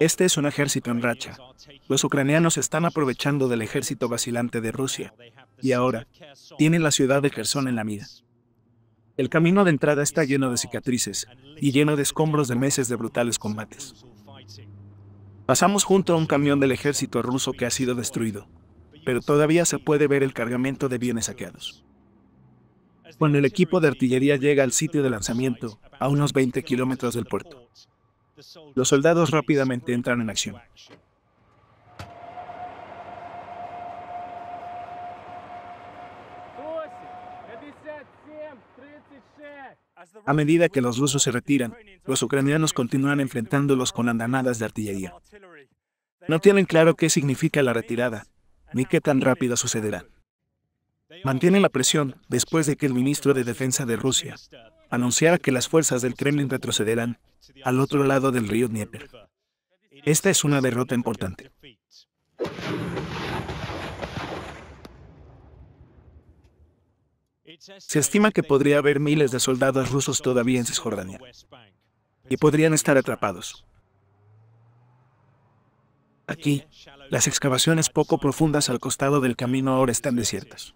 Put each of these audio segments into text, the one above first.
Este es un ejército en racha. Los ucranianos están aprovechando del ejército vacilante de Rusia y ahora tienen la ciudad de Kherson en la mira. El camino de entrada está lleno de cicatrices y lleno de escombros de meses de brutales combates. Pasamos junto a un camión del ejército ruso que ha sido destruido, pero todavía se puede ver el cargamento de bienes saqueados. Cuando el equipo de artillería llega al sitio de lanzamiento, a unos 20 kilómetros del puerto, los soldados rápidamente entran en acción. A medida que los rusos se retiran, los ucranianos continúan enfrentándolos con andanadas de artillería. No tienen claro qué significa la retirada, ni qué tan rápido sucederá. Mantienen la presión después de que el ministro de Defensa de Rusia, anunciara que las fuerzas del Kremlin retrocederán al otro lado del río Dnieper. Esta es una derrota importante. Se estima que podría haber miles de soldados rusos todavía en Cisjordania y podrían estar atrapados. Aquí, las excavaciones poco profundas al costado del camino ahora están desiertas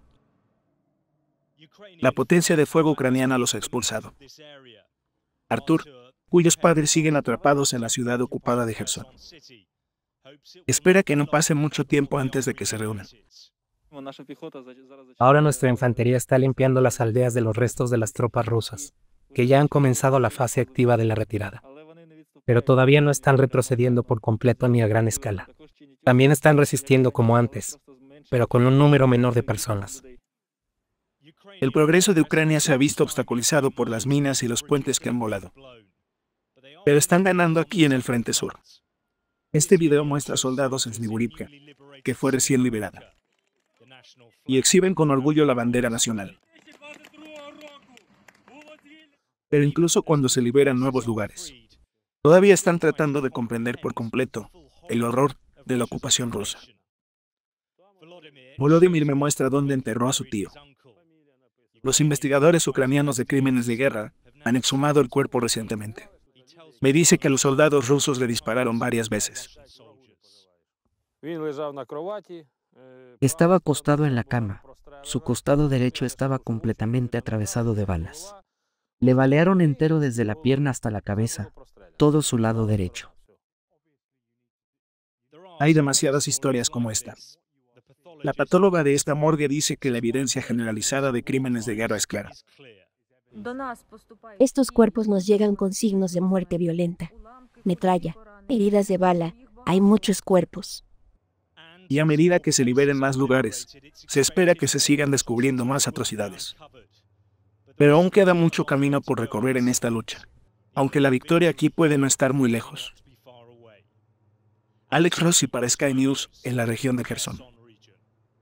la potencia de fuego ucraniana los ha expulsado. Artur, cuyos padres siguen atrapados en la ciudad ocupada de Gerson, espera que no pase mucho tiempo antes de que se reúnan. Ahora nuestra infantería está limpiando las aldeas de los restos de las tropas rusas, que ya han comenzado la fase activa de la retirada. Pero todavía no están retrocediendo por completo ni a gran escala. También están resistiendo como antes, pero con un número menor de personas. El progreso de Ucrania se ha visto obstaculizado por las minas y los puentes que han volado. Pero están ganando aquí en el Frente Sur. Este video muestra soldados en Snigurivka, que fue recién liberada, y exhiben con orgullo la bandera nacional. Pero incluso cuando se liberan nuevos lugares, todavía están tratando de comprender por completo el horror de la ocupación rusa. Volodymyr me muestra dónde enterró a su tío, los investigadores ucranianos de crímenes de guerra han exhumado el cuerpo recientemente. Me dice que los soldados rusos le dispararon varias veces. Estaba acostado en la cama. Su costado derecho estaba completamente atravesado de balas. Le balearon entero desde la pierna hasta la cabeza, todo su lado derecho. Hay demasiadas historias como esta. La patóloga de esta morgue dice que la evidencia generalizada de crímenes de guerra es clara. Estos cuerpos nos llegan con signos de muerte violenta, metralla, heridas de bala, hay muchos cuerpos. Y a medida que se liberen más lugares, se espera que se sigan descubriendo más atrocidades. Pero aún queda mucho camino por recorrer en esta lucha, aunque la victoria aquí puede no estar muy lejos. Alex Rossi para Sky News en la región de Gerson.